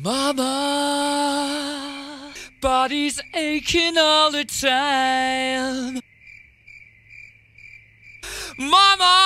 Mama, body's aching all the time. Mama!